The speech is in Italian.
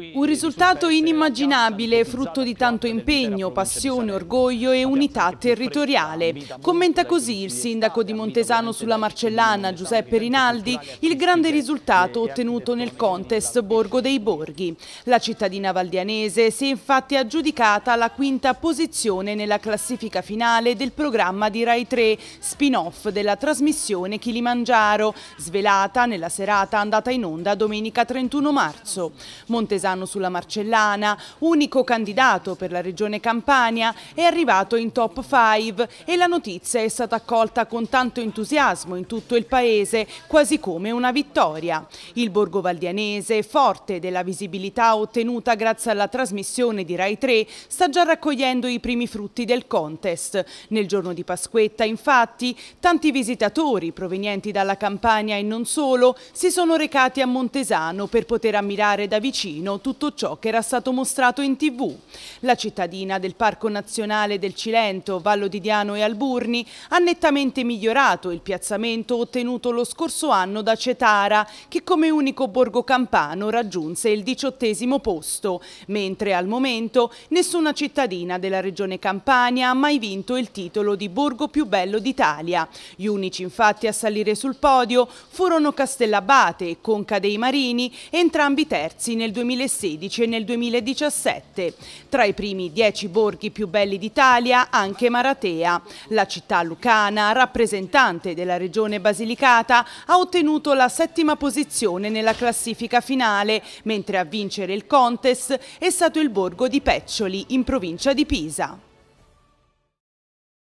Un risultato inimmaginabile, frutto di tanto impegno, passione, orgoglio e unità territoriale. Commenta così il sindaco di Montesano sulla Marcellana, Giuseppe Rinaldi, il grande risultato ottenuto nel contest Borgo dei Borghi. La cittadina valdianese si è infatti aggiudicata la quinta posizione nella classifica finale del programma di Rai 3, spin-off della trasmissione Kilimangiaro, svelata nella serata andata in onda domenica 31 marzo. Montesano Pisano sulla Marcellana, unico candidato per la regione Campania, è arrivato in top 5 e la notizia è stata accolta con tanto entusiasmo in tutto il paese, quasi come una vittoria. Il Borgo Valdianese, forte della visibilità ottenuta grazie alla trasmissione di Rai 3, sta già raccogliendo i primi frutti del contest. Nel giorno di Pasquetta, infatti, tanti visitatori provenienti dalla Campania e non solo si sono recati a Montesano per poter ammirare da vicino Torino tutto ciò che era stato mostrato in tv. La cittadina del Parco Nazionale del Cilento, Vallo di Diano e Alburni ha nettamente migliorato il piazzamento ottenuto lo scorso anno da Cetara, che come unico borgo campano raggiunse il diciottesimo posto, mentre al momento nessuna cittadina della regione Campania ha mai vinto il titolo di borgo più bello d'Italia. Gli unici infatti a salire sul podio furono Castellabate e Conca dei Marini, entrambi terzi nel 2020. 2016 e nel 2017. Tra i primi dieci borghi più belli d'Italia anche Maratea. La città lucana, rappresentante della regione basilicata, ha ottenuto la settima posizione nella classifica finale, mentre a vincere il contest è stato il borgo di Peccioli, in provincia di Pisa.